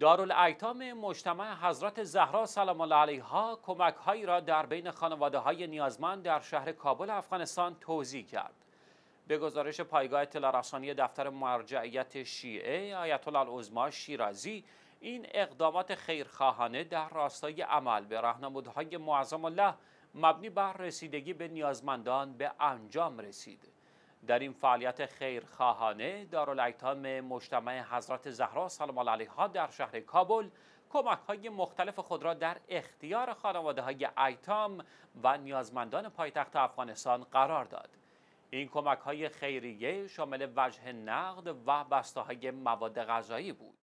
ایتام مجتمع حضرت زهرا سلام الله علیها کمک هایی را در بین خانواده های نیازمند در شهر کابل افغانستان توضیح کرد. به گزارش پایگاه اطلاع رسانی دفتر مرجعیت شیعه آیت الله شیرازی این اقدامات خیرخواهانه در راستای عمل به راهنمودهای معظم الله مبنی بر رسیدگی به نیازمندان به انجام رسید. در این فعالیت خیرخواهانه دارالایتام مجتمع حضرت زهرا سلام الله علیها در شهر کابل کمک های مختلف خود را در اختیار خانواده های ایتام و نیازمندان پایتخت افغانستان قرار داد. این کمک های خیریه شامل وجه نقد و بسته های مواد غذایی بود.